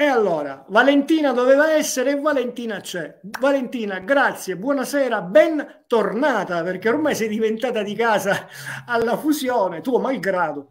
E allora, Valentina doveva essere e Valentina c'è. Valentina, grazie, buonasera, bentornata, perché ormai sei diventata di casa alla fusione, tuo malgrado.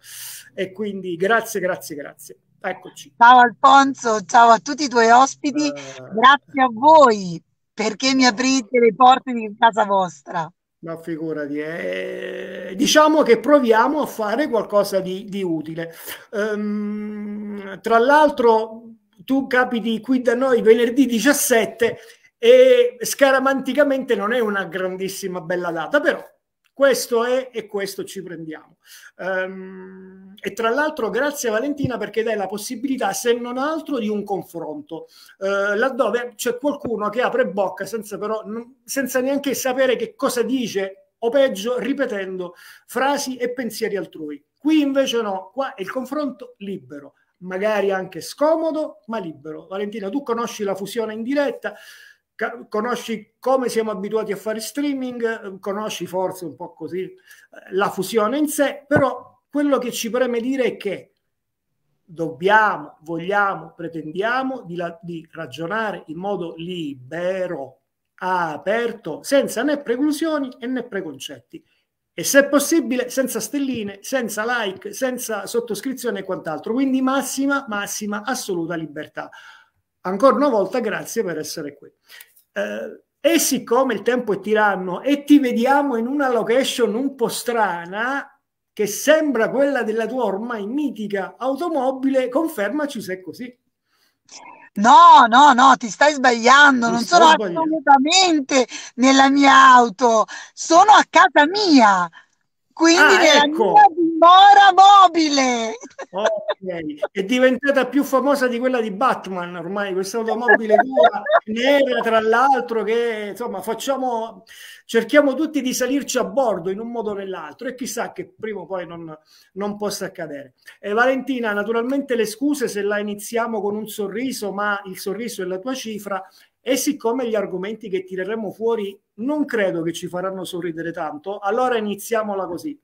E quindi grazie, grazie, grazie. Eccoci. Ciao Alfonso, ciao a tutti i tuoi ospiti, uh... grazie a voi perché mi aprite le porte di casa vostra. Ma figurati, eh, diciamo che proviamo a fare qualcosa di, di utile. Um, tra l'altro, tu capiti qui da noi venerdì 17 e scaramanticamente non è una grandissima bella data, però questo è e questo ci prendiamo. Um, e tra l'altro grazie Valentina perché dai la possibilità, se non altro, di un confronto, uh, laddove c'è qualcuno che apre bocca senza, però, senza neanche sapere che cosa dice o peggio ripetendo frasi e pensieri altrui. Qui invece no, qua è il confronto libero magari anche scomodo, ma libero. Valentina, tu conosci la fusione in diretta, conosci come siamo abituati a fare streaming, conosci forse un po' così eh, la fusione in sé, però quello che ci preme dire è che dobbiamo, vogliamo, pretendiamo di, la, di ragionare in modo libero, aperto, senza né preclusioni né preconcetti e se è possibile senza stelline, senza like, senza sottoscrizione e quant'altro. Quindi massima, massima, assoluta libertà. Ancora una volta grazie per essere qui. Eh, e siccome il tempo è tiranno e ti vediamo in una location un po' strana, che sembra quella della tua ormai mitica automobile, confermaci se è così. No, no, no, ti stai sbagliando, ti non sono sbagliando. assolutamente nella mia auto, sono a casa mia, quindi ah, nella ecco. mia Mora mobile! Oh, okay. È diventata più famosa di quella di Batman ormai, questa automobile nera tra l'altro che insomma facciamo, cerchiamo tutti di salirci a bordo in un modo o nell'altro e chissà che prima o poi non, non possa accadere. E eh, Valentina, naturalmente le scuse se la iniziamo con un sorriso, ma il sorriso è la tua cifra e siccome gli argomenti che tireremo fuori non credo che ci faranno sorridere tanto, allora iniziamola così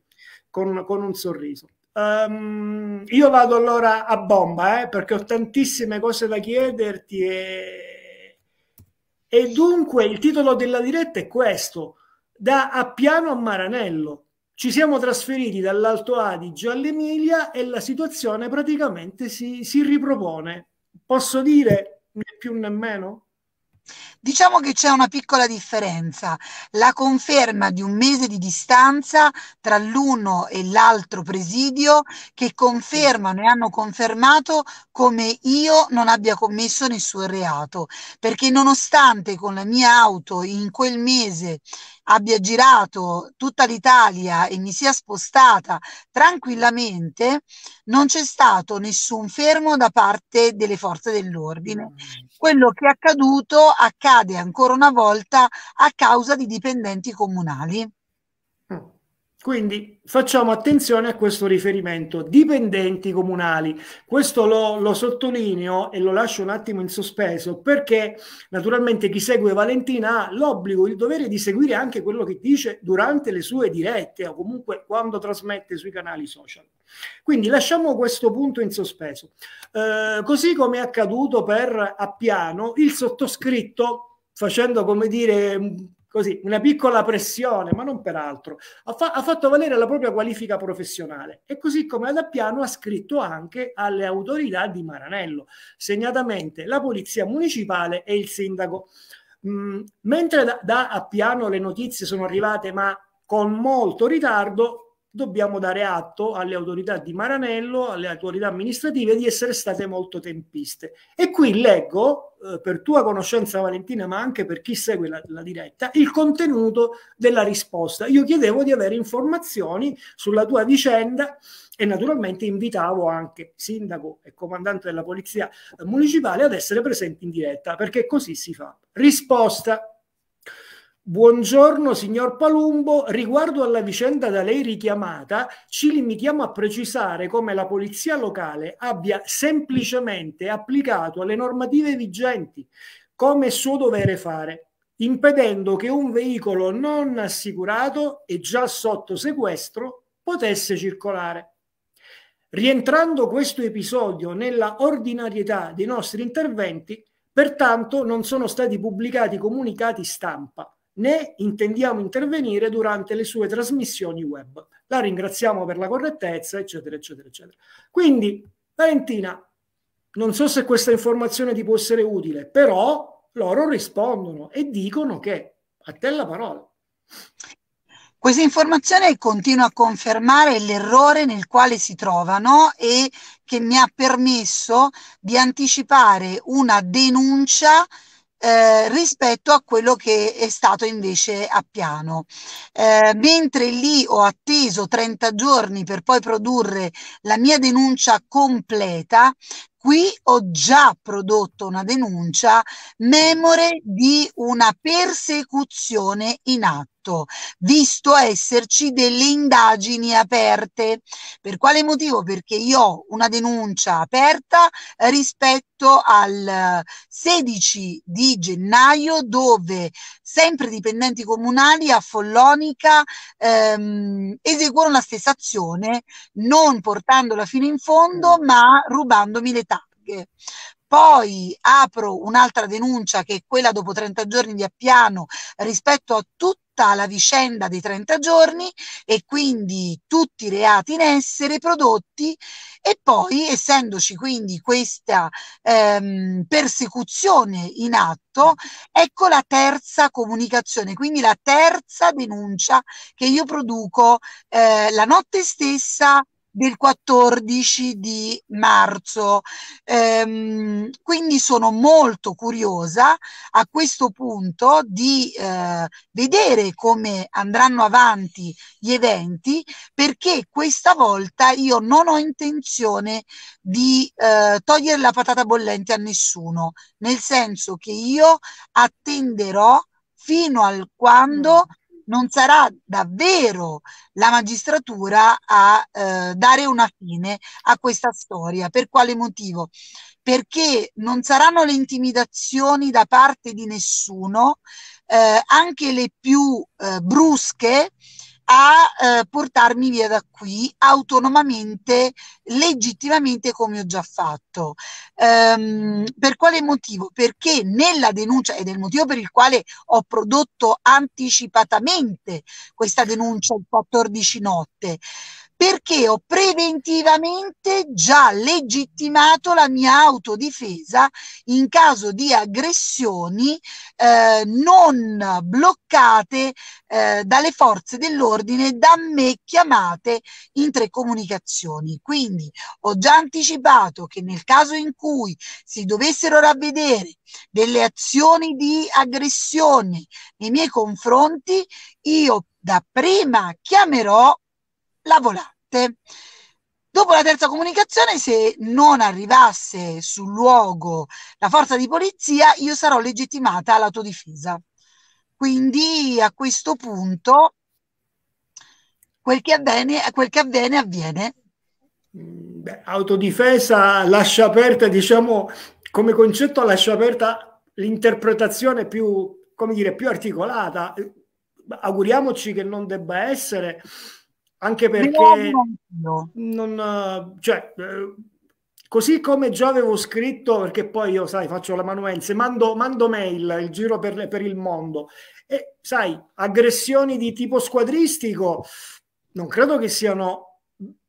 con, con un sorriso. Um, io vado allora a bomba eh, perché ho tantissime cose da chiederti e... e... dunque il titolo della diretta è questo da Appiano a Maranello ci siamo trasferiti dall'Alto Adige all'Emilia e la situazione praticamente si, si ripropone posso dire né più né meno? Diciamo che c'è una piccola differenza, la conferma di un mese di distanza tra l'uno e l'altro presidio che confermano e hanno confermato come io non abbia commesso nessun reato, perché nonostante con la mia auto in quel mese abbia girato tutta l'Italia e mi sia spostata tranquillamente, non c'è stato nessun fermo da parte delle forze dell'ordine. Mm. Quello che è accaduto accade cade ancora una volta a causa di dipendenti comunali. Quindi facciamo attenzione a questo riferimento. Dipendenti comunali. Questo lo, lo, sottolineo e lo lascio un attimo in sospeso perché naturalmente chi segue Valentina ha l'obbligo, il dovere di seguire anche quello che dice durante le sue dirette o comunque quando trasmette sui canali social. Quindi lasciamo questo punto in sospeso. Eh, così come è accaduto per Appiano, il sottoscritto facendo come dire così, una piccola pressione, ma non per altro, ha, fa- ha, fatto valere la propria qualifica professionale e così come ad Appiano ha scritto anche alle autorità di Maranello, segnatamente la polizia municipale e il sindaco. Mm, mentre da, da Appiano le notizie sono arrivate, ma con molto ritardo, dobbiamo dare atto alle autorità di Maranello, alle autorità amministrative di essere state molto tempiste. E qui leggo, eh, per tua conoscenza Valentina, ma anche per chi segue la, la, diretta, il contenuto della risposta. Io chiedevo di avere informazioni sulla tua vicenda e naturalmente invitavo anche sindaco e comandante della polizia eh, municipale ad essere presenti in diretta, perché così si fa. Risposta Buongiorno signor Palumbo, riguardo alla vicenda da lei richiamata, ci limitiamo a precisare come la polizia locale abbia semplicemente applicato le normative vigenti, come suo dovere fare, impedendo che un veicolo non assicurato e già sotto sequestro potesse circolare. Rientrando questo episodio nella ordinarietà dei nostri interventi, pertanto non sono stati pubblicati comunicati stampa né intendiamo intervenire durante le sue trasmissioni web. La ringraziamo per la correttezza, eccetera, eccetera, eccetera. Quindi, Valentina, non so se questa informazione ti può essere utile, però loro rispondono e dicono che a te la parola. Questa informazione continua a confermare l'errore nel quale si trovano e che mi ha permesso di anticipare una denuncia eh, rispetto a quello che è stato invece a piano. Eh, mentre lì ho atteso 30 giorni per poi produrre la mia denuncia completa, qui ho già prodotto una denuncia memore di una persecuzione in atto fatto, visto esserci delle indagini aperte. Per quale motivo? Perché io ho una denuncia aperta rispetto al 16 di gennaio dove sempre dipendenti comunali a Follonica ehm, eseguono la stessa azione, non portandola fino in fondo, mm. ma rubandomi le tappe. Poi apro un'altra denuncia che è quella dopo 30 giorni di Appiano rispetto a tutta la vicenda dei 30 giorni e quindi tutti i reati in essere prodotti e poi essendoci quindi questa ehm, persecuzione in atto, ecco la terza comunicazione, quindi la terza denuncia che io produco eh, la notte stessa del 14 di marzo. Ehm, quindi sono molto curiosa a questo punto di eh, vedere come andranno avanti gli eventi perché questa volta io non ho intenzione di eh, togliere la patata bollente a nessuno, nel senso che io attenderò fino al quando mm non sarà davvero la magistratura a eh, dare una fine a questa storia. Per quale motivo? Perché non saranno le intimidazioni da parte di nessuno, eh, anche le più eh, brusche, a eh, portarmi via da qui autonomamente, legittimamente come ho già fatto. Ehm, per quale motivo? Perché nella denuncia, ed è il motivo per il quale ho prodotto anticipatamente questa denuncia il 14 notte, perché ho preventivamente già legittimato la mia autodifesa in caso di aggressioni eh, non bloccate eh, dalle forze dell'ordine da me chiamate in tre comunicazioni. Quindi ho già anticipato che nel caso in cui si dovessero ravvedere delle azioni di aggressione nei miei confronti, io da prima chiamerò la volata. 7. Dopo la terza comunicazione, se non arrivasse sul luogo la forza di polizia, io sarò legittimata all'autodifesa. Quindi a questo punto quel che avviene, quel che avviene, avviene. Mm, beh, autodifesa lascia aperta, diciamo, come concetto lascia aperta l'interpretazione più, come dire, più articolata. Auguriamoci che non debba essere anche perché non, cioè, eh, così come già avevo scritto, perché poi io, sai, faccio la manuense, mando, mando mail, il giro per, per, il mondo, e sai, aggressioni di tipo squadristico non credo che siano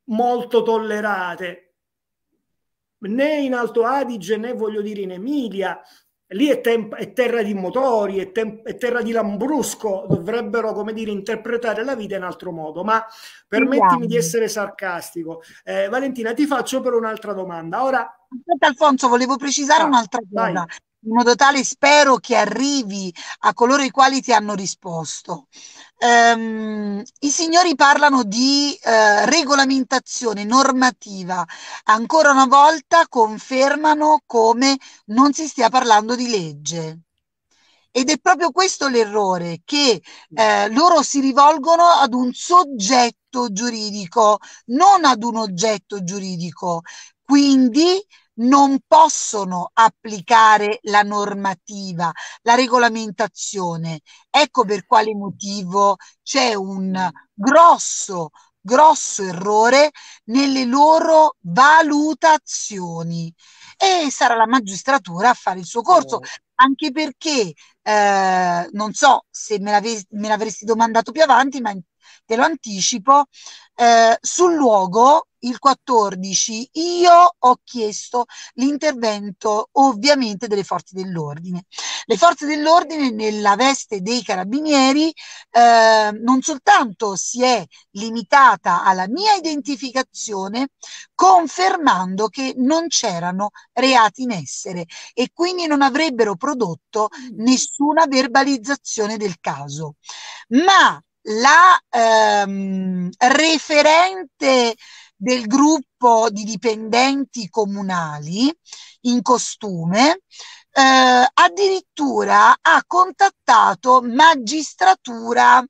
molto tollerate, né in Alto Adige, né voglio dire in Emilia, lì è, temp- è, terra di motori, è, temp- è, terra di lambrusco, dovrebbero, come dire, interpretare la vita in altro modo. Ma permettimi di essere sarcastico. Eh, Valentina, ti faccio però un'altra domanda. Ora... Aspetta Alfonso, volevo precisare ah, un'altra cosa. Dai. In modo tale spero che arrivi a coloro i quali ti hanno risposto. Um, I signori parlano di uh, regolamentazione normativa, ancora una volta confermano come non si stia parlando di legge. Ed è proprio questo l'errore, che mm. eh, loro si rivolgono ad un soggetto giuridico, non ad un oggetto giuridico. Quindi non possono applicare la normativa, la regolamentazione. Ecco per quale motivo c'è un grosso, grosso errore nelle loro valutazioni e sarà la magistratura a fare il suo corso, anche perché eh, non so se me, me l'avresti domandato più avanti, ma in te lo anticipo, eh, sul luogo il 14 io ho chiesto l'intervento ovviamente delle forze dell'ordine. Le forze dell'ordine nella veste dei carabinieri eh, non soltanto si è limitata alla mia identificazione confermando che non c'erano reati in essere e quindi non avrebbero prodotto mm. nessuna verbalizzazione del caso. Ma la ehm, referente del gruppo di dipendenti comunali in costume, eh, addirittura ha contattato magistratura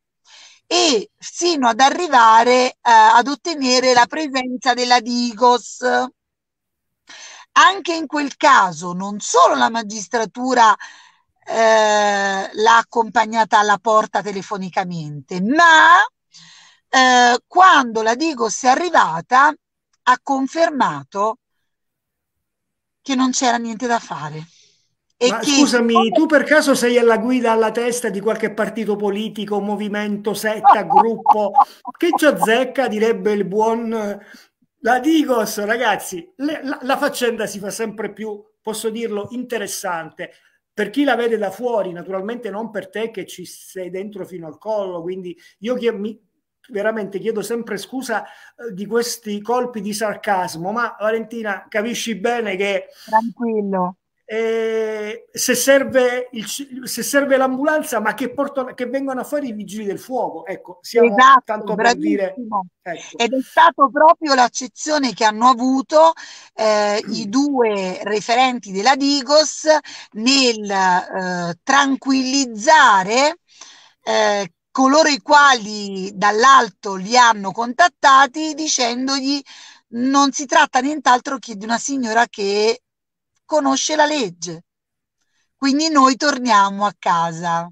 e sino ad arrivare eh, ad ottenere la presenza della Digos. Anche in quel caso non solo la magistratura eh, l'ha accompagnata alla porta telefonicamente, ma eh, quando la Digos è arrivata ha confermato che non c'era niente da fare. E Ma che... Scusami, tu per caso sei alla guida, alla testa di qualche partito politico, movimento, setta, gruppo? che ci azzecca, direbbe il buon... La Digos, ragazzi, le, la, la faccenda si fa sempre più posso dirlo, interessante. Per chi la vede da fuori, naturalmente non per te che ci sei dentro fino al collo, quindi io che mi, veramente chiedo sempre scusa eh, di questi colpi di sarcasmo, ma Valentina capisci bene che... Tranquillo eh, se, serve il, se, serve l'ambulanza, ma che, portano, che vengano fuori i vigili del fuoco. Ecco, siamo esatto, tanto per dire. Ecco. Ed è stato proprio l'accezione che hanno avuto eh, i due referenti della Digos nel eh, tranquillizzare eh, coloro i quali dall'alto li hanno contattati dicendogli non si tratta nient'altro che di una signora che conosce la legge. Quindi noi torniamo a casa.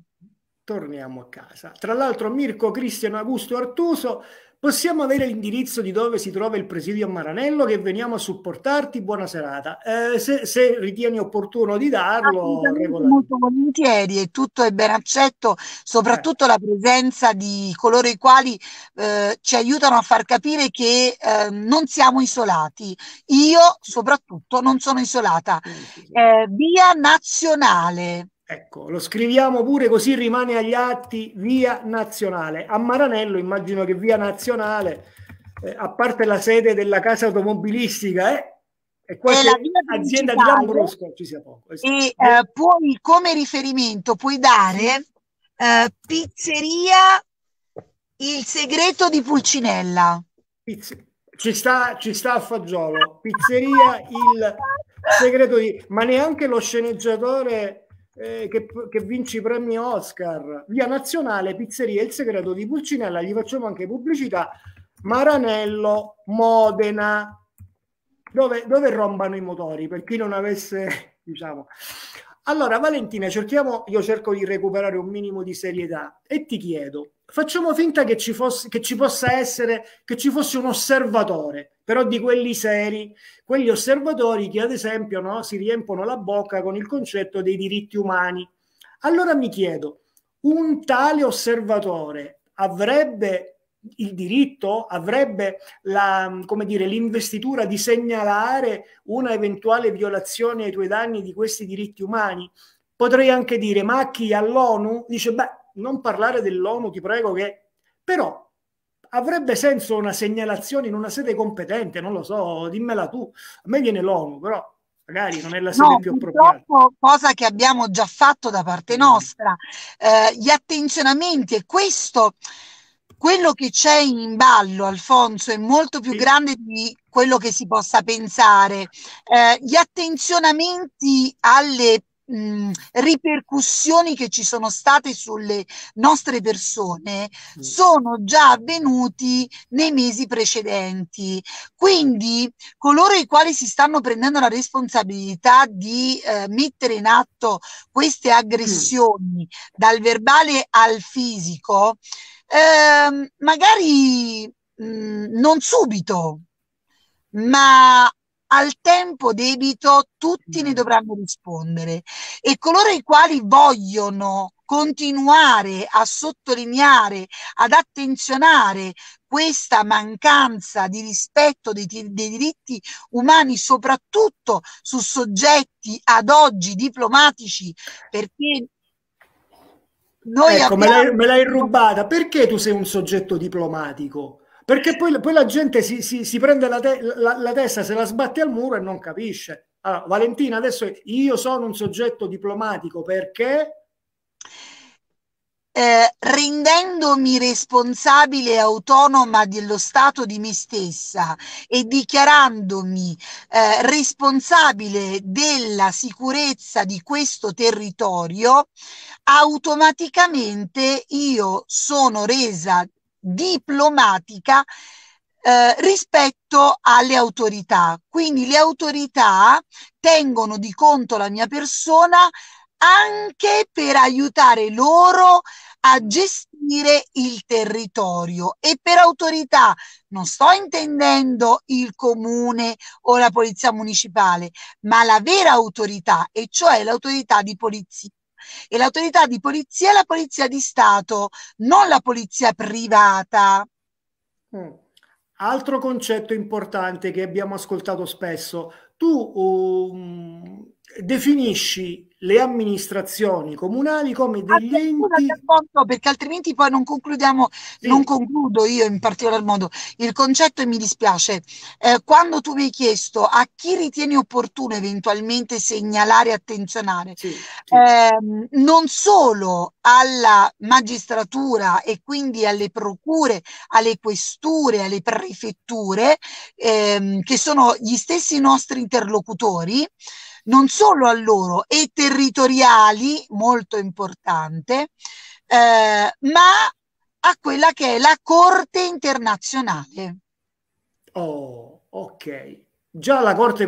Torniamo a casa. Tra l'altro Mirko Cristiano Augusto Artuso Possiamo avere l'indirizzo di dove si trova il presidio a Maranello che veniamo a supportarti? Buona serata. Eh, se, se, ritieni opportuno di darlo, molto volentieri e tutto è ben accetto, soprattutto eh. la presenza di coloro i quali eh, ci aiutano a far capire che ehm, non siamo isolati. Io soprattutto non sono isolata. Eh, via Nazionale Ecco, lo scriviamo pure così rimane agli atti via nazionale. A Maranello immagino che via nazionale, eh, a parte la sede della casa automobilistica, eh, e qualche azienda di Lambrusco ci sia poco. Esatto. E eh, poi come riferimento puoi dare eh, pizzeria Il segreto di Pulcinella. Pizz- ci, sta, ci sta a fagiolo. Pizzeria Il segreto di... Ma neanche lo sceneggiatore eh, che, che vinci premi Oscar, via nazionale, pizzeria Il Segreto di Pulcinella, gli facciamo anche pubblicità, Maranello, Modena, dove, dove rombano i motori, per chi non avesse, diciamo. Allora Valentina, cerchiamo, io cerco di recuperare un minimo di serietà e ti chiedo, facciamo finta che ci, fosse, che ci possa essere, che ci fosse un osservatore però di quelli seri, quegli osservatori che ad esempio no, si riempiono la bocca con il concetto dei diritti umani. Allora mi chiedo, un tale osservatore avrebbe il diritto, avrebbe la, dire, l'investitura di segnalare una eventuale violazione ai tuoi danni di questi diritti umani? Potrei anche dire, ma chi all'ONU? Dice, beh, non parlare dell'ONU, ti prego che... Però avrebbe senso una segnalazione in una sede competente, non lo so, dimmela tu. A me viene l'ONU, però magari non è la sede no, più appropriata. Cosa che abbiamo già fatto da parte nostra, eh, gli attenzionamenti e questo, quello che c'è in ballo, Alfonso, è molto più grande di quello che si possa pensare. Eh, gli attenzionamenti alle Mm, ripercussioni che ci sono state sulle nostre persone mm. sono già avvenuti nei mesi precedenti. Quindi coloro i quali si stanno prendendo la responsabilità di eh, mettere in atto queste mm. aggressioni mm. dal verbale al fisico, eh, magari mh, non subito, ma al tempo debito tutti ne mm. dovranno rispondere e coloro i quali vogliono continuare a sottolineare, ad attenzionare questa mancanza di rispetto dei, dei, diritti umani, soprattutto su soggetti ad oggi diplomatici, perché noi ecco, abbiamo... me, l'hai, me l'hai rubata, perché tu sei un soggetto diplomatico? Perché poi, poi la gente si, si, si prende la, te, la, la, testa, se la sbatte al muro e non capisce. Allora, Valentina, adesso io sono un soggetto diplomatico perché... Eh, rendendomi responsabile e autonoma dello stato di me stessa e dichiarandomi eh, responsabile della sicurezza di questo territorio, automaticamente io sono resa diplomatica eh, rispetto alle autorità. Quindi le autorità tengono di conto la mia persona anche per aiutare loro a gestire il territorio e per autorità non sto intendendo il comune o la polizia municipale, ma la vera autorità, e cioè l'autorità di polizia e l'autorità di polizia è la polizia di Stato, non la polizia privata. Mm. Altro concetto importante che abbiamo ascoltato spesso, tu um, definisci le amministrazioni comunali come degli enti perché altrimenti poi non concludiamo sì. non concludo io in particolar modo il concetto e mi dispiace eh, quando tu mi hai chiesto a chi ritieni opportuno eventualmente segnalare e attenzionare sì, sì. Eh, non solo alla magistratura e quindi alle procure alle questure alle prefetture ehm, che sono gli stessi nostri interlocutori non solo a loro, e territoriali, molto importante, eh, ma a quella che è la Corte internazionale. Oh, ok. Già la Corte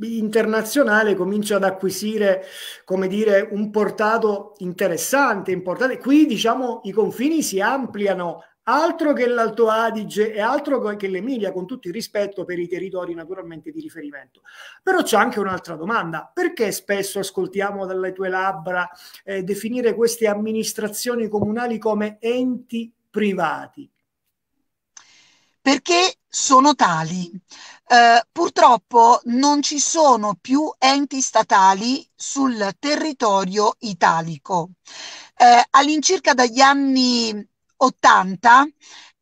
internazionale comincia ad acquisire, come dire, un portato interessante, importante. Qui, diciamo, i confini si ampliano altro che l'Alto Adige e altro che l'Emilia, con tutto il rispetto per i territori naturalmente di riferimento. Però c'è anche un'altra domanda, perché spesso ascoltiamo dalle tue labbra eh, definire queste amministrazioni comunali come enti privati? Perché sono tali. Eh, purtroppo non ci sono più enti statali sul territorio italico. Eh, all'incirca dagli anni 80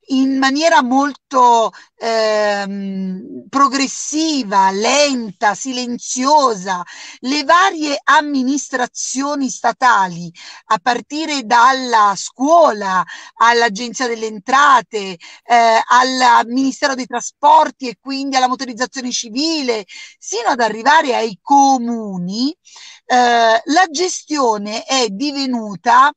in maniera molto ehm, progressiva, lenta, silenziosa, le varie amministrazioni statali, a partire dalla scuola all'Agenzia delle Entrate, eh, al Ministero dei Trasporti e quindi alla motorizzazione civile, sino ad arrivare ai comuni, eh, la gestione è divenuta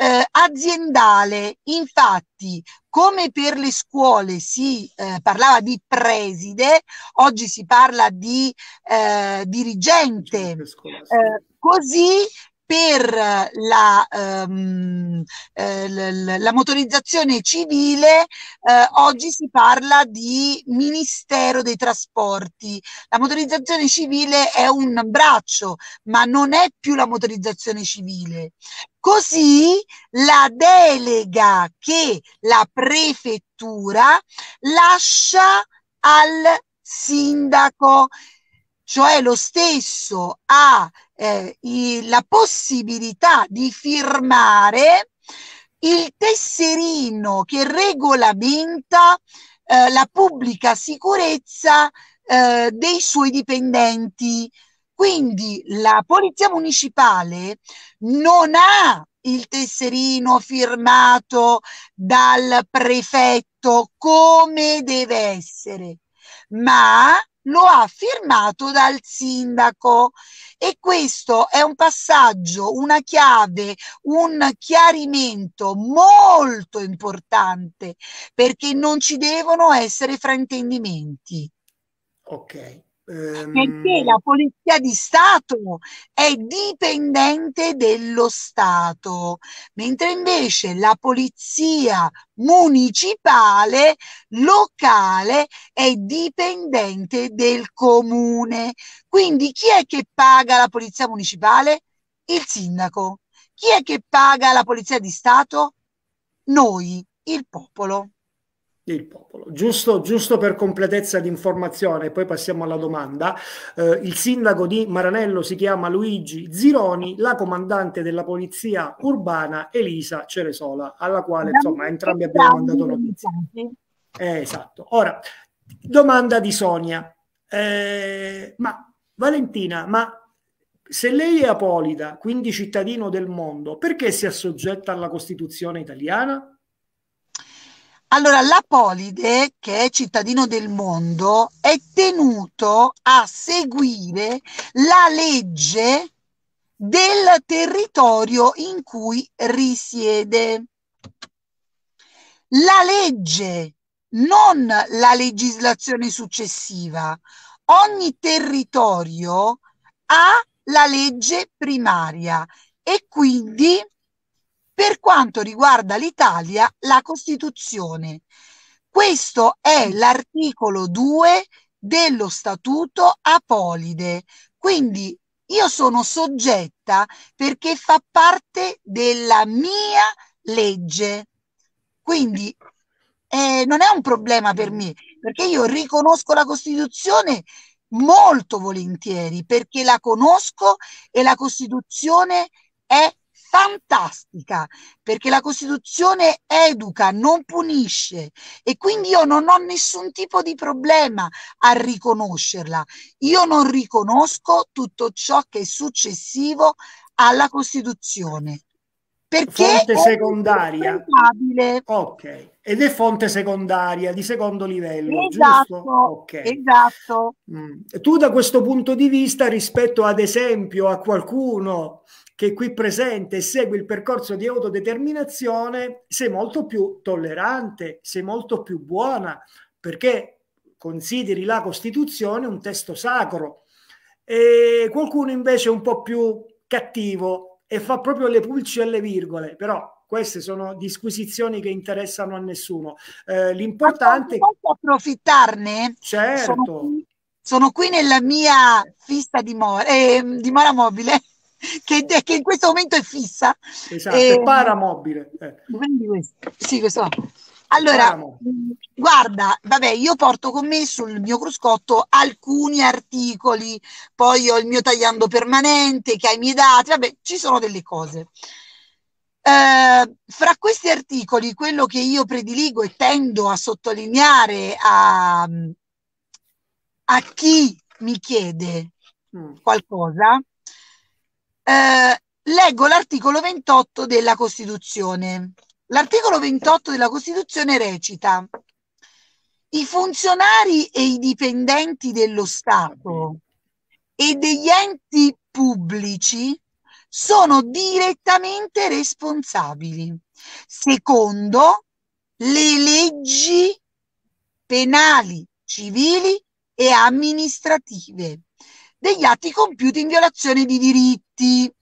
eh, aziendale, infatti, come per le scuole si eh, parlava di preside, oggi si parla di eh, dirigente. Eh, così per la, ehm, eh, la, la motorizzazione civile eh, oggi si parla di Ministero dei Trasporti. La motorizzazione civile è un braccio, ma non è più la motorizzazione civile. Così la delega che la prefettura lascia al sindaco cioè lo stesso ha eh, i, la possibilità di firmare il tesserino che regolamenta eh, la pubblica sicurezza eh, dei suoi dipendenti. Quindi la Polizia Municipale non ha il tesserino firmato dal prefetto come deve essere, ma lo ha firmato dal sindaco e questo è un passaggio, una chiave, un chiarimento molto importante perché non ci devono essere fraintendimenti. Ok. Ehm... Perché la polizia di Stato è dipendente dello Stato, mentre invece la polizia municipale, locale, è dipendente del comune. Quindi chi è che paga la polizia municipale? Il sindaco. Chi è che paga la polizia di Stato? Noi, il popolo il popolo. Giusto, giusto per completezza di informazione, poi passiamo alla domanda. Eh, il sindaco di Maranello si chiama Luigi Zironi, la comandante della polizia urbana Elisa Ceresola, alla quale insomma entrambi abbiamo mandato notizie. Eh, esatto. Ora, domanda di Sonia. Eh, ma Valentina, ma se lei è apolida, quindi cittadino del mondo, perché si assoggetta alla Costituzione italiana? Allora, l'Apolide, che è cittadino del mondo, è tenuto a seguire la legge del territorio in cui risiede. La legge, non la legislazione successiva. Ogni territorio ha la legge primaria e quindi per quanto riguarda l'Italia la Costituzione. Questo è l'articolo 2 dello Statuto Apolide. Quindi io sono soggetta perché fa parte della mia legge. Quindi eh, non è un problema per me, perché io riconosco la Costituzione molto volentieri, perché la conosco e la Costituzione è fantastica perché la Costituzione educa, non punisce e quindi io non ho nessun tipo di problema a riconoscerla. Io non riconosco tutto ciò che è successivo alla Costituzione. Perché fonte secondaria. Ok, ed è fonte secondaria di secondo livello, esatto, giusto? Okay. Esatto. Mm. Tu da questo punto di vista rispetto ad esempio a qualcuno che è qui presente e segue il percorso di autodeterminazione, sei molto più tollerante, sei molto più buona, perché consideri la Costituzione un testo sacro. E qualcuno invece è un po' più cattivo e fa proprio le pulci e le virgole, però queste sono disquisizioni che interessano a nessuno. Eh, l'importante posso approfittarne? Certo. Sono qui, sono qui nella mia fissa dimora, eh, dimora mobile che, che, in questo momento è fissa. Esatto, eh, è ehm, paramobile. Eh. Sì, questo allora, Paramo. guarda, vabbè, io porto con me sul mio cruscotto alcuni articoli, poi ho il mio tagliando permanente che ha i miei dati, vabbè, ci sono delle cose. Eh, fra questi articoli, quello che io prediligo e tendo a sottolineare a, a chi mi chiede mm. qualcosa eh, leggo l'articolo 28 della Costituzione. L'articolo 28 della Costituzione recita i funzionari e i dipendenti dello Stato e degli enti pubblici sono direttamente responsabili secondo le leggi penali, civili e amministrative degli atti compiuti in violazione di diritto diritti.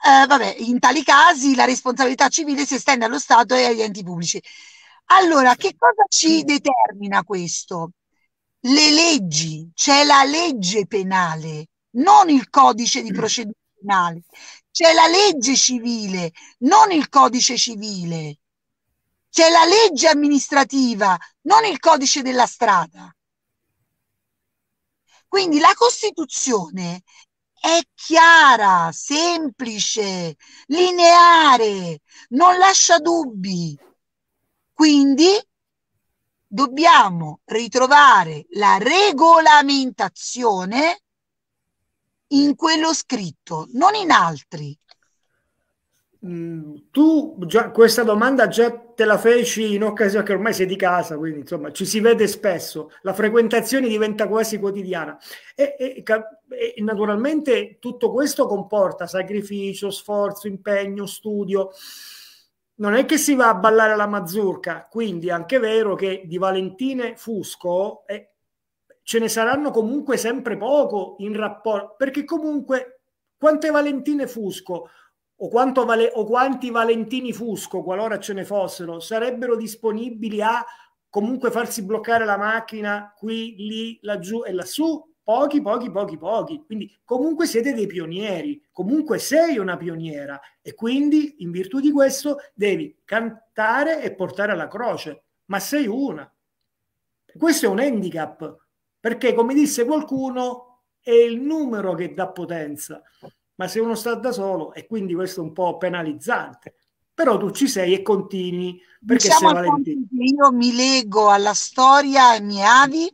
Eh, vabbè, in tali casi la responsabilità civile si estende allo Stato e agli enti pubblici. Allora, che cosa ci mm. determina questo? Le leggi, c'è la legge penale, non il codice di mm. procedura penale, c'è la legge civile, non il codice civile, c'è la legge amministrativa, non il codice della strada. Quindi la Costituzione è chiara, semplice, lineare, non lascia dubbi. Quindi dobbiamo ritrovare la regolamentazione in quello scritto, non in altri. Mm, tu già, questa domanda già te la feci in occasione che ormai sei di casa, quindi insomma ci si vede spesso, la frequentazione diventa quasi quotidiana e, e, e naturalmente tutto questo comporta sacrificio, sforzo, impegno, studio. Non è che si va a ballare la mazurka, quindi è anche vero che di Valentine Fusco eh, ce ne saranno comunque sempre poco in rapporto, perché comunque quante Valentine Fusco o, vale, o quanti Valentini Fusco, qualora ce ne fossero, sarebbero disponibili a comunque farsi bloccare la macchina qui, lì, laggiù e lassù? Pochi, pochi, pochi, pochi. Quindi comunque siete dei pionieri, comunque sei una pioniera e quindi in virtù di questo devi cantare e portare alla croce, ma sei una. Questo è un handicap, perché come disse qualcuno, è il numero che dà potenza ma se uno sta da solo e quindi questo è un po' penalizzante. Però tu ci sei e continui perché diciamo sei Valentino. Io mi leggo alla storia e mi avi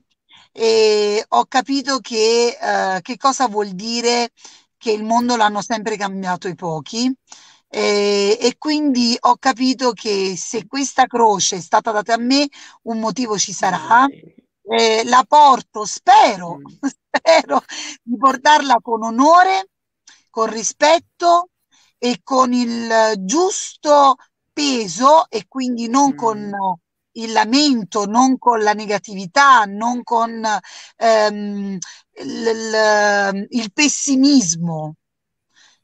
e ho capito che, eh, che cosa vuol dire che il mondo l'hanno sempre cambiato i pochi. Eh, e quindi ho capito che se questa croce è stata data a me, un motivo ci sarà. Eh, eh la porto, spero, mm. spero di portarla con onore con rispetto e con il giusto peso e quindi non mm. con il lamento, non con la negatività, non con ehm, il, il pessimismo.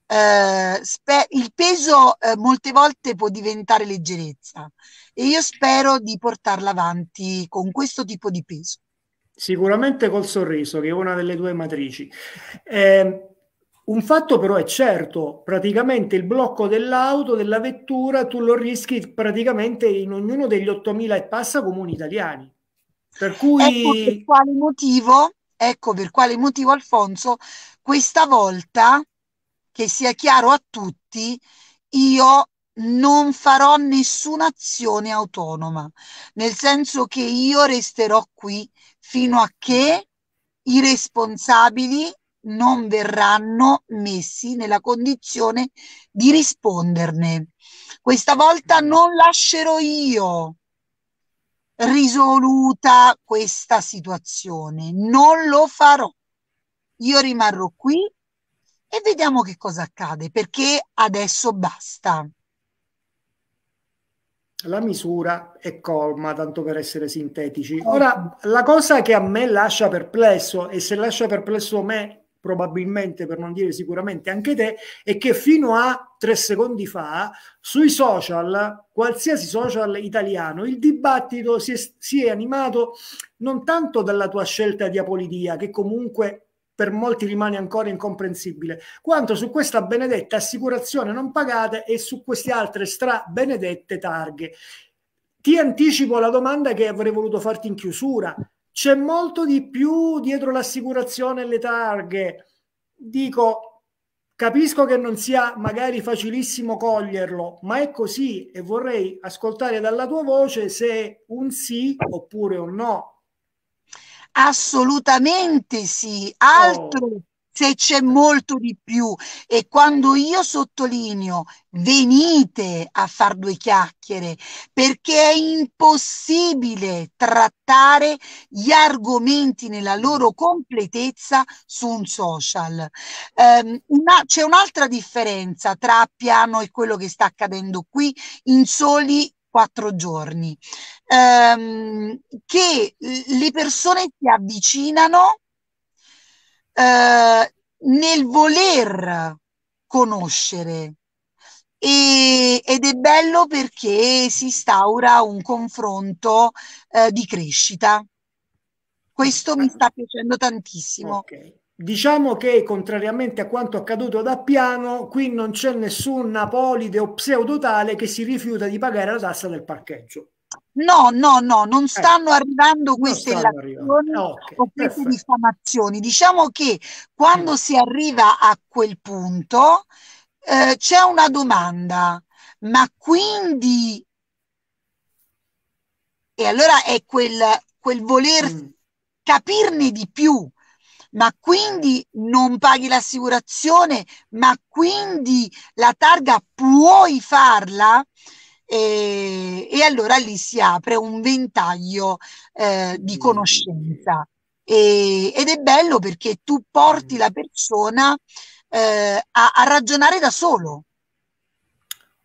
Eh, spe- il peso eh, molte volte può diventare leggerezza e io spero di portarla avanti con questo tipo di peso. Sicuramente col sorriso, che è una delle due matrici. Eh, un fatto però è certo, praticamente il blocco dell'auto, della vettura, tu lo rischi praticamente in ognuno degli 8.000 e passa comuni italiani. Per cui... Ecco per quale motivo, ecco per quale motivo Alfonso, questa volta, che sia chiaro a tutti, io non farò nessuna azione autonoma, nel senso che io resterò qui fino a che i responsabili non verranno messi nella condizione di risponderne. Questa volta mm. non lascerò io risoluta questa situazione, non lo farò. Io rimarrò qui e vediamo che cosa accade, perché adesso basta. La misura è colma, tanto per essere sintetici. Ora, la cosa che a me lascia perplesso, e se lascia perplesso me probabilmente per non dire sicuramente anche te, è che fino a tre secondi fa sui social, qualsiasi social italiano, il dibattito si è, si è animato non tanto dalla tua scelta di apolidia, che comunque per molti rimane ancora incomprensibile, quanto su questa benedetta assicurazione non pagata e su queste altre stra benedette targhe. Ti anticipo la domanda che avrei voluto farti in chiusura c'è molto di più dietro l'assicurazione e le targhe. Dico, capisco che non sia magari facilissimo coglierlo, ma è così e vorrei ascoltare dalla tua voce se è un sì oppure un no. Assolutamente sì, altro oh se c'è molto di più. E quando io sottolineo venite a far due chiacchiere, perché è impossibile trattare gli argomenti nella loro completezza su un social. Um, una, c'è un'altra differenza tra Piano e quello che sta accadendo qui in soli quattro giorni, um, che le persone si avvicinano eh, nel voler conoscere. E, ed è bello perché si instaura un confronto eh, di crescita. Questo mi sta piacendo tantissimo. Okay. Diciamo che contrariamente a quanto accaduto ad Appiano, qui non c'è nessun Napolide o pseudotale che si rifiuta di pagare la tassa del parcheggio. No, no, no, non eh. stanno eh, arrivando queste stanno ah, okay, o queste diffamazioni. Diciamo che quando mm. si arriva a quel punto eh, c'è una domanda, ma quindi... E allora è quel, quel voler mm. capirne di più, ma quindi non paghi l'assicurazione, ma quindi la targa puoi farla? e, e allora lì si apre un ventaglio eh, di mm. conoscenza e, ed è bello perché tu porti mm. la persona eh, a, a ragionare da solo.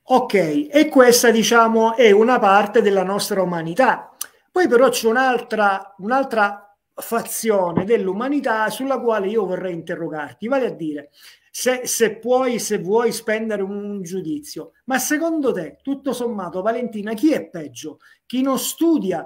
Ok, e questa diciamo è una parte della nostra umanità. Poi però c'è un'altra, un'altra fazione dell'umanità sulla quale io vorrei interrogarti, vale a dire se, se, puoi, se vuoi spendere un, un, giudizio. Ma secondo te, tutto sommato, Valentina, chi è peggio? Chi non studia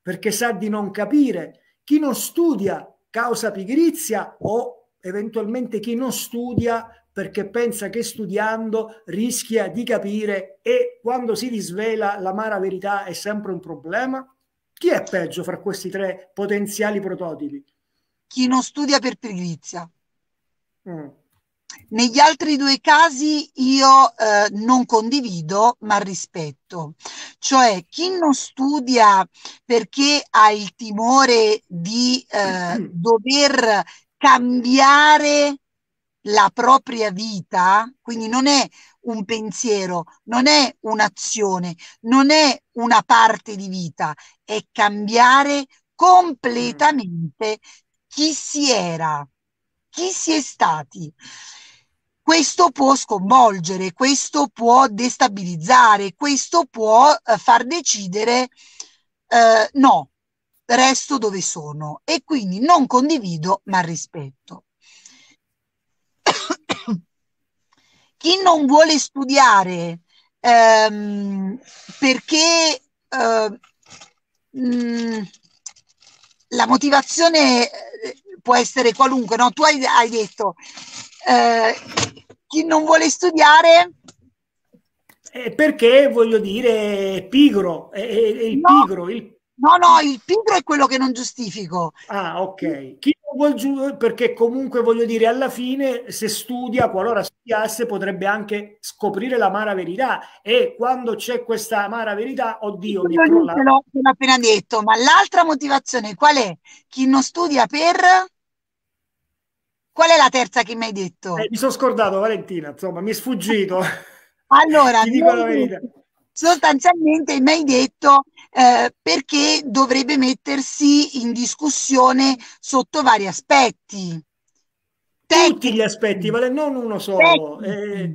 perché sa di non capire? Chi non studia causa pigrizia o eventualmente chi non studia perché pensa che studiando rischia di capire e quando si risvela l'amara verità è sempre un problema? Chi è peggio fra questi tre potenziali prototipi? Chi non studia per pigrizia. Mm negli altri due casi io eh, non condivido, ma rispetto. Cioè, chi non studia perché ha il timore di eh, dover cambiare la propria vita, quindi non è un pensiero, non è un'azione, non è una parte di vita, è cambiare completamente mm. chi si era, chi si è stati questo può sconvolgere, questo può destabilizzare, questo può eh, far decidere eh, no, resto dove sono e quindi non condivido ma rispetto. Chi non vuole studiare ehm, perché eh, mh, mm, la motivazione eh, può essere qualunque, no? Tu hai, hai detto eh, chi non vuole studiare eh, perché voglio dire è pigro, è, è il no, pigro. Il... No, no, il pigro è quello che non giustifico. Ah, ok. Chi non vuol giù, perché comunque voglio dire, alla fine se studia, qualora studiasse, potrebbe anche scoprire la l'amara verità. E quando c'è questa amara verità, oddio, mi crolla. L'ho appena detto, ma l'altra motivazione qual è? Chi non studia per Qual è la terza che mi hai detto? Eh, mi sono scordato, Valentina, insomma, mi è sfuggito. allora, Ti dico la verità. sostanzialmente mi hai detto eh, perché dovrebbe mettersi in discussione sotto vari aspetti. Tecnici. Tutti gli aspetti, vale, non uno solo. Eh,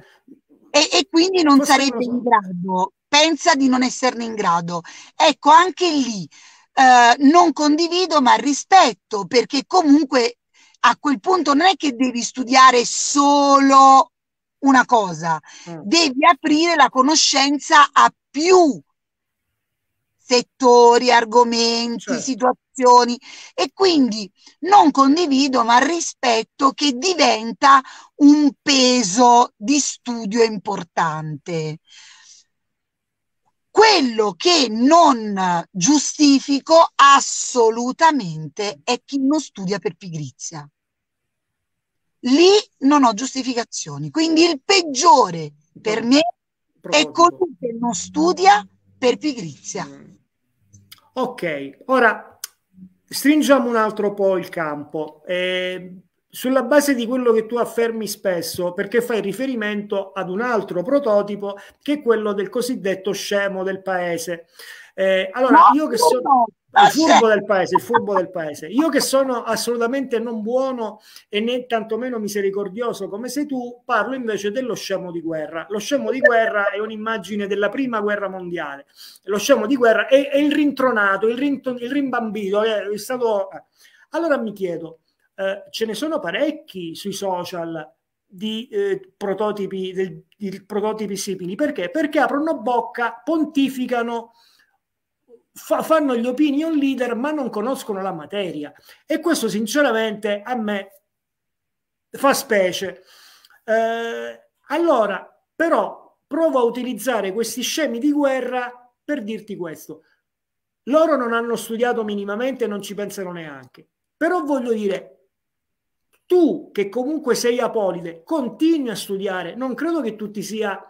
e, e, quindi non sarebbe in grado, pensa di non esserne in grado. Ecco, anche lì eh, non condivido ma rispetto perché comunque a quel punto non è che devi studiare solo una cosa, mm. devi aprire la conoscenza a più settori, argomenti, certo. situazioni e quindi non condivido ma rispetto che diventa un peso di studio importante quello che non giustifico assolutamente è chi non studia per pigrizia. Lì non ho giustificazioni. Quindi il peggiore per me è colui che non studia per pigrizia. Mm. Ok, ora stringiamo un altro po' il campo. Eh, sulla base di quello che tu affermi spesso, perché fai riferimento ad un altro prototipo che è quello del cosiddetto scemo del paese. Eh, allora, no, io che sono no, il furbo del paese, il furbo del paese, io che sono assolutamente non buono e né tantomeno misericordioso come sei tu, parlo invece dello scemo di guerra. Lo scemo di guerra è un'immagine della prima guerra mondiale. Lo scemo di guerra è, è il rintronato, il, rinton, il rimbambito, è, è stato... Eh. Allora mi chiedo, eh, ce ne sono parecchi sui social di eh, prototipi, del, di prototipi simili. Perché? Perché aprono bocca, pontificano, fa, fanno gli opinion leader, ma non conoscono la materia. E questo sinceramente a me fa specie. Eh, allora, però, provo a utilizzare questi scemi di guerra per dirti questo. Loro non hanno studiato minimamente, non ci pensano neanche. Però voglio dire, tu che comunque sei apolide, continui a studiare. Non credo che tu ti sia,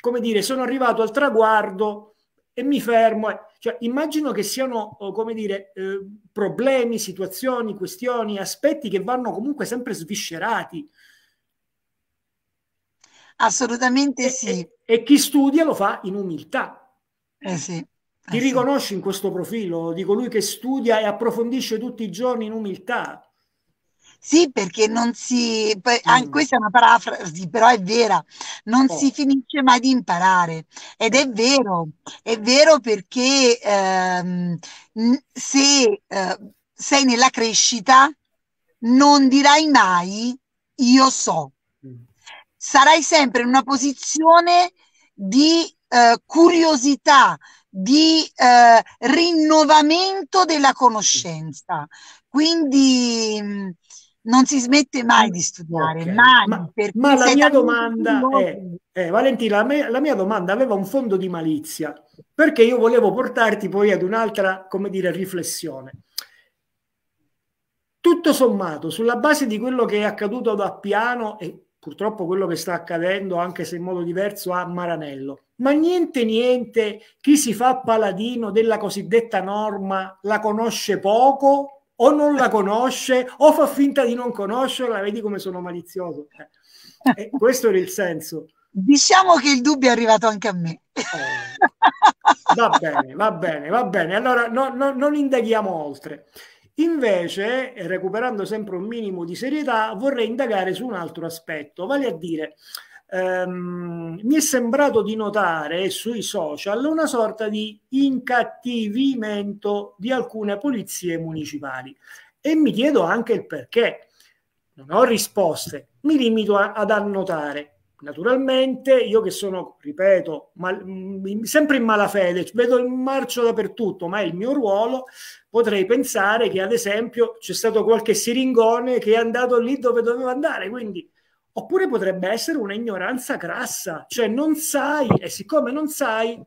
come dire, sono arrivato al traguardo e mi fermo. Eh. Cioè, immagino che siano, eh, come dire, eh, problemi, situazioni, questioni, aspetti che vanno comunque sempre sviscerati. Assolutamente e, sì. E, e, chi studia lo fa in umiltà. Eh sì. Eh ti riconosci in questo profilo di colui che studia e approfondisce tutti i giorni in umiltà? Sì, perché non si, poi, mm. questa è una parafrasi, però è vera, non oh. si finisce mai di imparare. Ed è vero, è vero perché ehm, se eh, sei nella crescita, non dirai mai io so. Mm. Sarai sempre in una posizione di eh, curiosità, di eh, rinnovamento della conoscenza. Quindi mm, non si smette mai di studiare, okay. mai. Ma, ma la mia domanda è, eh, Valentina, la mia, la mia domanda aveva un fondo di malizia, perché io volevo portarti poi ad un'altra, come dire, riflessione. Tutto sommato, sulla base di quello che è accaduto ad Appiano e purtroppo quello che sta accadendo, anche se in modo diverso, a Maranello. Ma niente, niente, chi si fa paladino della cosiddetta norma la conosce poco o non la conosce o fa finta di non conoscerla, vedi come sono malizioso. Eh, eh, questo era il senso. Diciamo che il dubbio è arrivato anche a me. Eh, va bene, va bene, va bene. Allora no, no, non indaghiamo oltre. Invece, recuperando sempre un minimo di serietà, vorrei indagare su un altro aspetto, vale a dire ehm, mi è sembrato di notare sui social una sorta di incattivimento di alcune polizie municipali e mi chiedo anche il perché. Non ho risposte, mi limito a, ad annotare. Naturalmente, io che sono, ripeto, mal, mm, sempre in malafede, vedo il marcio dappertutto, ma è il mio ruolo, potrei pensare che, ad esempio, c'è stato qualche siringone che è andato lì dove doveva andare, quindi Oppure potrebbe essere un'ignoranza grassa, cioè non sai, e siccome non sai,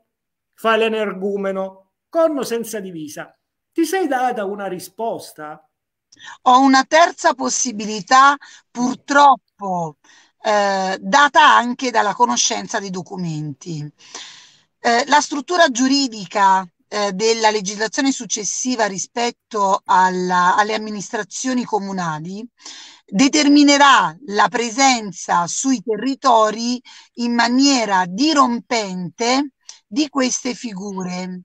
fai l'energumeno, corno senza divisa. Ti sei data una risposta? Ho una terza possibilità, purtroppo, eh, data anche dalla conoscenza dei documenti. Eh, la struttura giuridica eh, della legislazione successiva rispetto alla, alle amministrazioni comunali determinerà la presenza sui territori in maniera dirompente di queste figure.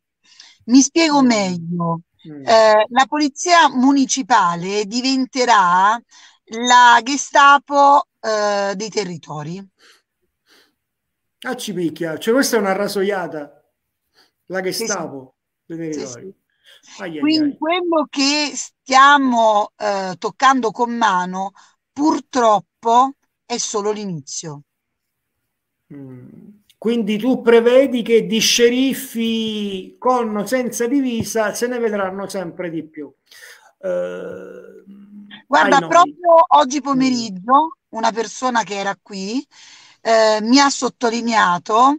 Mi spiego mm. meglio. Mm. Eh, la polizia municipale diventerà la Gestapo eh, dei territori. Ah, ci picchia, cioè questa è una rasoiata, la Gestapo sì, sì. dei territori. Sì, ai, ai, Quindi quello che stiamo eh, toccando con mano purtroppo è solo l'inizio. Mm. Quindi tu prevedi che di sceriffi con o senza divisa se ne vedranno sempre di più. Eh, Guarda, proprio oggi pomeriggio mm. una persona che era qui eh, mi ha sottolineato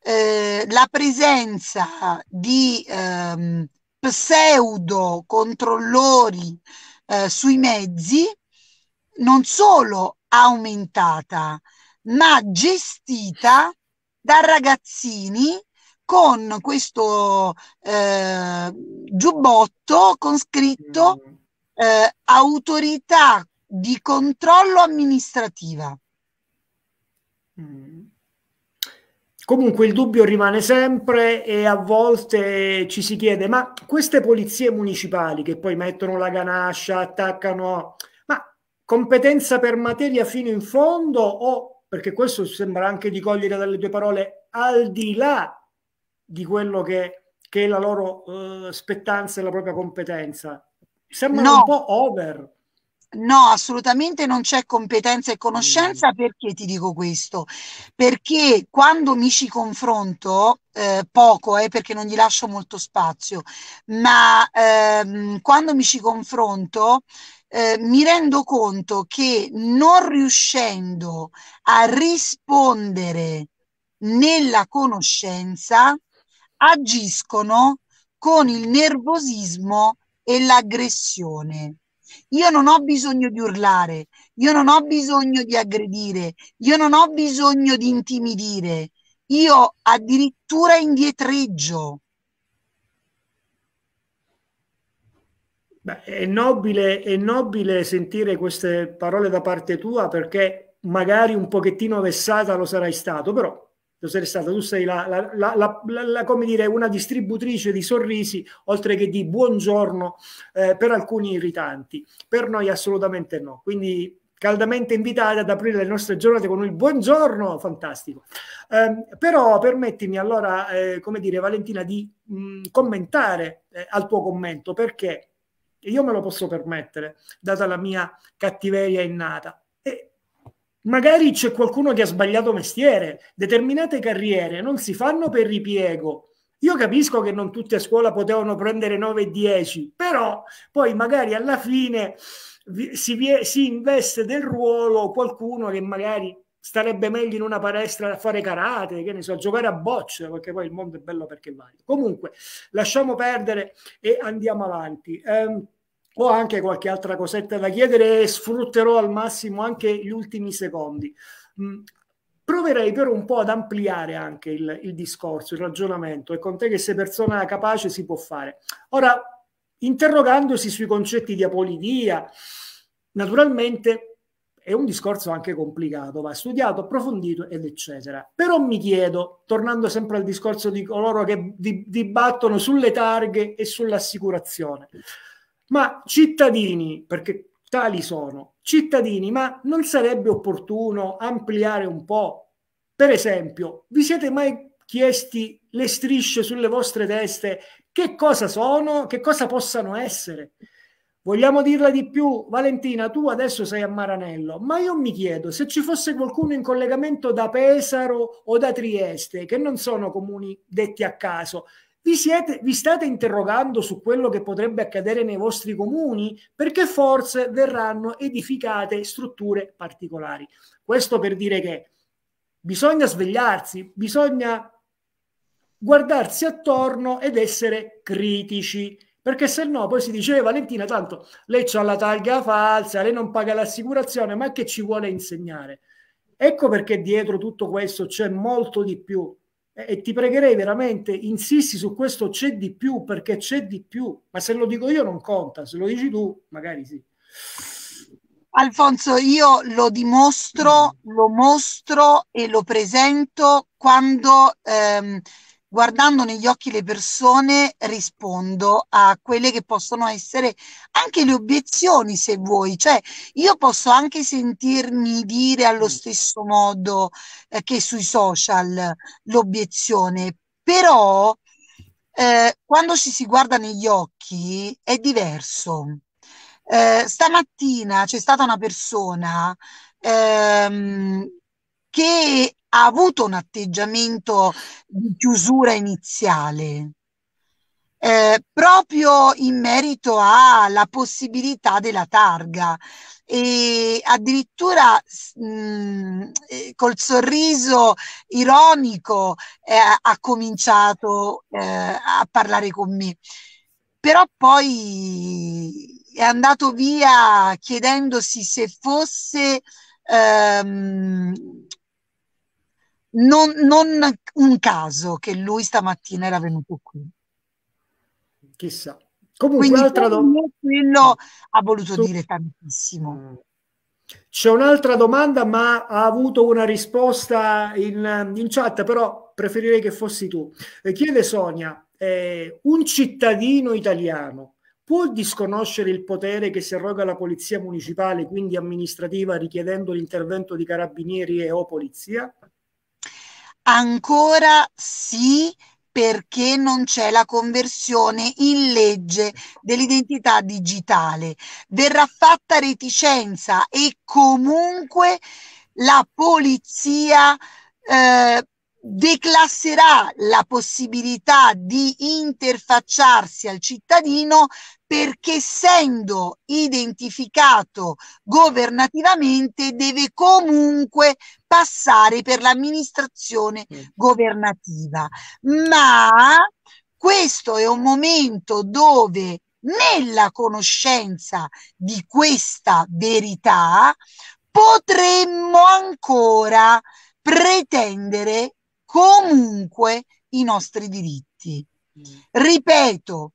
eh, la presenza di ehm, pseudo controllori eh, sui mezzi non solo aumentata, ma gestita da ragazzini con questo eh, giubbotto con scritto mm. eh, autorità di controllo amministrativa. Mm. Comunque il dubbio rimane sempre e a volte ci si chiede, ma queste polizie municipali che poi mettono la ganascia, attaccano, ma competenza per materia fino in fondo o, perché questo sembra anche di cogliere dalle tue parole, al di là di quello che, che è la loro eh, spettanza e la propria competenza? Sembrano no. un po' over. No, assolutamente non c'è competenza e conoscenza. Mm. Perché ti dico questo? Perché quando mi ci confronto, eh, poco eh, perché non gli lascio molto spazio, ma ehm, quando mi ci confronto eh, mi rendo conto che non riuscendo a rispondere nella conoscenza, agiscono con il nervosismo e l'aggressione. Io non ho bisogno di urlare, io non ho bisogno di aggredire, io non ho bisogno di intimidire, io addirittura indietreggio. Beh, è, nobile, è nobile sentire queste parole da parte tua perché magari un pochettino vessata lo sarai stato, però sei stata, tu sei la, la, la, come dire, una distributrice di sorrisi, oltre che di buongiorno eh, per alcuni irritanti. Per noi assolutamente no. Quindi caldamente invitata ad aprire le nostre giornate con il buongiorno, fantastico. Eh, però permettimi allora, eh, come dire, Valentina, di mh, mm, commentare eh, al tuo commento, perché io me lo posso permettere, data la mia cattiveria innata. Magari c'è qualcuno che ha sbagliato mestiere, determinate carriere non si fanno per ripiego. Io capisco che non tutte a scuola potevano prendere 9 e 10, però poi magari alla fine si, vie, si investe del ruolo qualcuno che magari starebbe meglio in una palestra a fare karate, che ne so, a giocare a bocce, perché poi il mondo è bello perché vale. Comunque, lasciamo perdere e andiamo avanti. Um, ho anche qualche altra cosetta da chiedere e sfrutterò al massimo anche gli ultimi secondi. Mm, proverei però un po' ad ampliare anche il, il, discorso, il ragionamento e con te che sei persona capace si può fare. Ora, interrogandosi sui concetti di apolidia, naturalmente è un discorso anche complicato, va studiato, approfondito ed eccetera. Però mi chiedo, tornando sempre al discorso di coloro che dibattono sulle targhe e sull'assicurazione, ma cittadini, perché tali sono, cittadini, ma non sarebbe opportuno ampliare un po'? Per esempio, vi siete mai chiesti le strisce sulle vostre teste che cosa sono, che cosa possano essere? Vogliamo dirla di più, Valentina, tu adesso sei a Maranello, ma io mi chiedo se ci fosse qualcuno in collegamento da Pesaro o da Trieste, che non sono comuni detti a caso, vi, siete, vi state interrogando su quello che potrebbe accadere nei vostri comuni? Perché forse verranno edificate strutture particolari. Questo per dire che bisogna svegliarsi, bisogna guardarsi attorno ed essere critici. Perché se no poi si diceva eh, Valentina, tanto lei ha la targa falsa, lei non paga l'assicurazione, ma che ci vuole insegnare? Ecco perché dietro tutto questo c'è molto di più e ti pregherei veramente, insisti su questo c'è di più, perché c'è di più, ma se lo dico io non conta, se lo dici tu magari sì. Alfonso, io lo dimostro, lo mostro e lo presento quando ehm, guardando negli occhi le persone rispondo a quelle che possono essere anche le obiezioni, se vuoi. Cioè, io posso anche sentirmi dire allo mm. stesso modo eh, che sui social l'obiezione, però eh, quando ci si guarda negli occhi è diverso. Eh, stamattina c'è stata una persona ehm, che ha avuto un atteggiamento di chiusura iniziale. Eh, proprio in merito alla possibilità della targa e addirittura mh, mm, eh, col sorriso ironico eh, ha cominciato eh, a parlare con me però poi è andato via chiedendosi se fosse ehm, non, non un caso che lui stamattina era venuto qui. Chissà. Comunque, Quindi, altra domanda. Quello ha voluto Su... dire tantissimo. C'è un'altra domanda, ma ha avuto una risposta in, in, chat, però preferirei che fossi tu. Eh, chiede Sonia, eh, un cittadino italiano può disconoscere il potere che si arroga la polizia municipale, quindi amministrativa, richiedendo l'intervento di carabinieri e o polizia? ancora sì perché non c'è la conversione in legge dell'identità digitale. Verrà fatta reticenza e comunque la polizia eh, declasserà la possibilità di interfacciarsi al cittadino perché essendo identificato governativamente deve comunque passare per l'amministrazione mm. governativa. Ma questo è un momento dove nella conoscenza di questa verità potremmo ancora pretendere comunque i nostri diritti. Mm. Ripeto,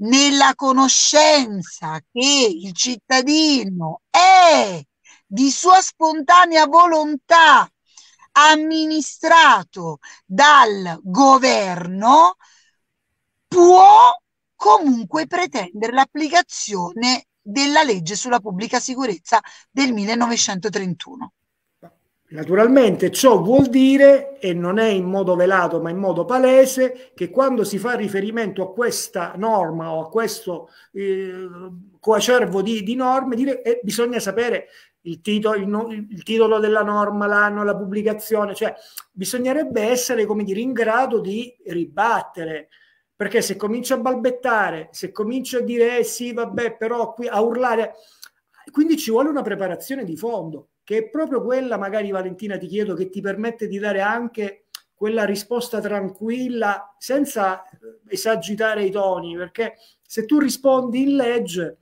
nella conoscenza che il cittadino è di sua spontanea volontà amministrato dal governo, può comunque pretendere l'applicazione della legge sulla pubblica sicurezza del 1931. Naturalmente ciò vuol dire, e non è in modo velato ma in modo palese, che quando si fa riferimento a questa norma o a questo eh, coacervo di, di norme, dire, eh, bisogna sapere il titolo, il, il titolo, della norma, l'anno, la pubblicazione, cioè bisognerebbe essere come dire, in grado di ribattere, perché se comincia a balbettare, se comincia a dire eh sì, vabbè, però qui a urlare, quindi ci vuole una preparazione di fondo che è proprio quella, magari Valentina ti chiedo, che ti permette di dare anche quella risposta tranquilla senza esagitare i toni, perché se tu rispondi in legge,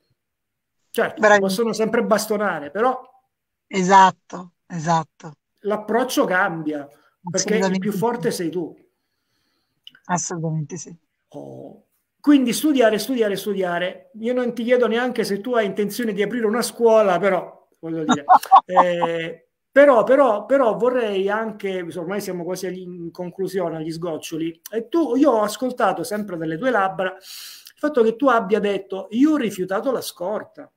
certo, Bravi. possono sempre bastonare, però... Esatto, esatto. L'approccio cambia, perché il più forte sei tu. Assolutamente sì. Oh. Quindi studiare, studiare, studiare. Io non ti chiedo neanche se tu hai intenzione di aprire una scuola, però voglio dire. Eh, però, però, però, vorrei anche, ormai siamo quasi in conclusione, agli sgoccioli, e tu, io ho ascoltato sempre dalle tue labbra il fatto che tu abbia detto io ho rifiutato la scorta.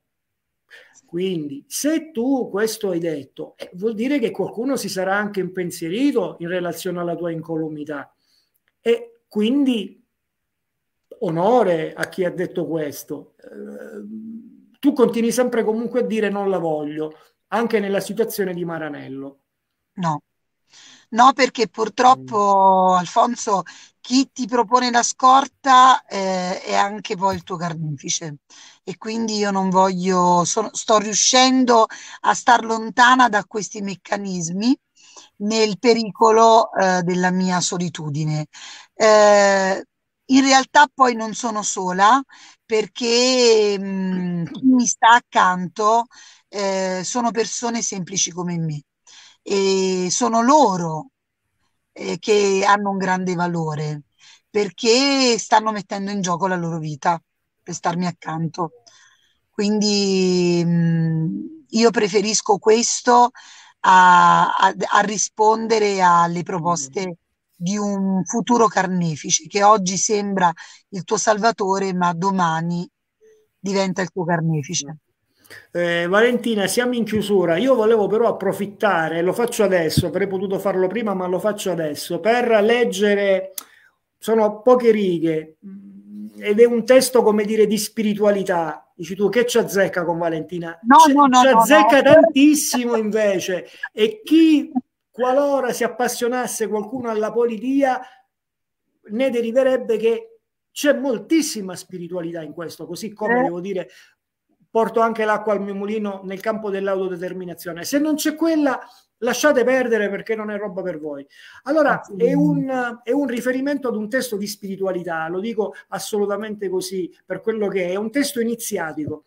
Quindi, se tu questo hai detto, eh, vuol dire che qualcuno si sarà anche impensierito in relazione alla tua incolumità. E quindi, onore a chi ha detto questo. Eh, tu continui sempre comunque a dire non la voglio, anche nella situazione di Maranello. No. No, perché purtroppo, mm. Alfonso, chi ti propone la scorta eh, è anche poi il tuo carnefice. E quindi io non voglio, so, sto riuscendo a star lontana da questi meccanismi nel pericolo eh, della mia solitudine. Eh, in realtà poi non sono sola perché mh, mm, chi mi sta accanto eh, sono persone semplici come me e sono loro eh, che hanno un grande valore perché stanno mettendo in gioco la loro vita per starmi accanto. Quindi mh, mm, io preferisco questo a, a, a rispondere alle mm. proposte di un futuro carnefice che oggi sembra il tuo salvatore ma domani diventa il tuo carnefice. Eh, Valentina, siamo in chiusura. Io volevo però approfittare, lo faccio adesso, avrei potuto farlo prima, ma lo faccio adesso, per leggere, sono poche righe, ed è un testo, come dire, di spiritualità. Dici tu che ci azzecca con Valentina? No, no, no. Ci azzecca no, no. tantissimo invece. E chi qualora si appassionasse qualcuno alla politica, ne deriverebbe che c'è moltissima spiritualità in questo, così come eh. devo dire, porto anche l'acqua al mio mulino nel campo dell'autodeterminazione. Se non c'è quella, lasciate perdere perché non è roba per voi. Allora, ah, è un, è un, riferimento ad un testo di spiritualità, lo dico assolutamente così, per quello che è, è un testo iniziatico,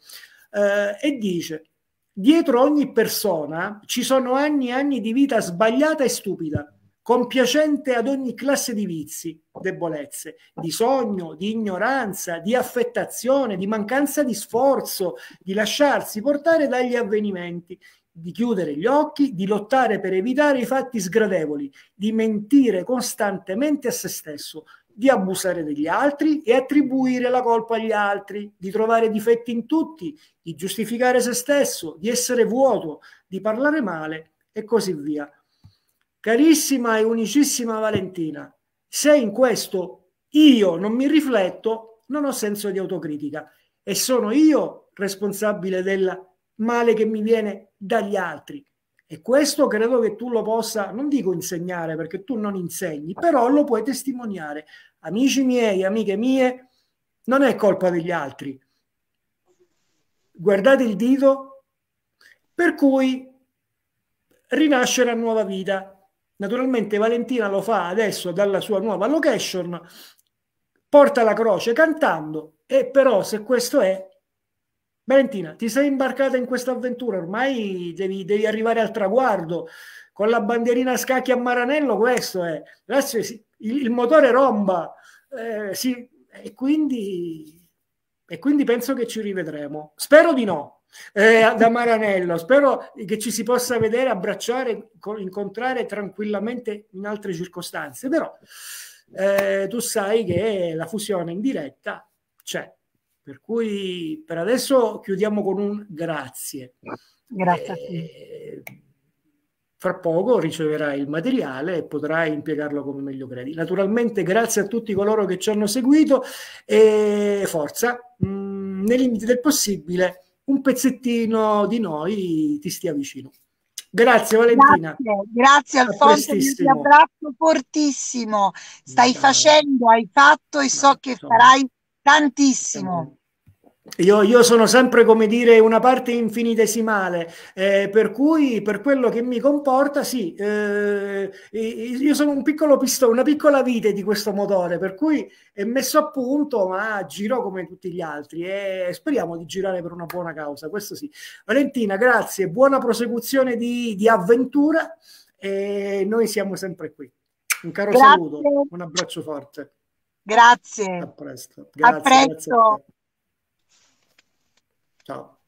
eh, e dice, dietro ogni persona ci sono anni e anni di vita sbagliata e stupida, compiacente ad ogni classe di vizi, debolezze, di sogno, di ignoranza, di affettazione, di mancanza di sforzo, di lasciarsi portare dagli avvenimenti, di chiudere gli occhi, di lottare per evitare i fatti sgradevoli, di mentire costantemente a se stesso, di abusare degli altri e attribuire la colpa agli altri, di trovare difetti in tutti, di giustificare se stesso, di essere vuoto, di parlare male e così via. Carissima e unicissima Valentina, se in questo io non mi rifletto, non ho senso di autocritica e sono io responsabile del male che mi viene dagli altri. E questo credo che tu lo possa, non dico insegnare perché tu non insegni, però lo puoi testimoniare. Amici miei, amiche mie, non è colpa degli altri. Guardate il dito, per cui rinascere a nuova vita. Naturalmente Valentina lo fa adesso dalla sua nuova location, porta la croce cantando, e però se questo è, Valentina, ti sei imbarcata in questa avventura, ormai devi, devi, arrivare al traguardo. Con la bandierina a scacchi a Maranello, questo è. Adesso il, il motore romba. Eh, sì, e quindi, e quindi penso che ci rivedremo. Spero di no, eh, da Maranello. Spero che ci si possa vedere, abbracciare, incontrare tranquillamente in altre circostanze. Però eh, tu sai che la fusione in diretta c'è. Per cui per adesso chiudiamo con un grazie. Grazie a te. Eh, fra poco riceverai il materiale e potrai impiegarlo come meglio credi. Naturalmente grazie a tutti coloro che ci hanno seguito e forza, mh, mm, nei limiti del possibile, un pezzettino di noi ti stia vicino. Grazie Valentina. Grazie, grazie Alfonso, ti abbraccio fortissimo. Stai Ciao. facendo, hai fatto e so che farai tantissimo. Io, io, sono sempre, come dire, una parte infinitesimale, eh, per cui per quello che mi comporta, sì, eh, io sono un piccolo pistone, una piccola vite di questo motore, per cui è messo a punto, ma giro come tutti gli altri e speriamo di girare per una buona causa, questo sì. Valentina, grazie, buona prosecuzione di, di avventura e noi siamo sempre qui. Un caro grazie. saluto, un abbraccio forte. Grazie. A presto. Grazie, a presto. Grazie Ciao.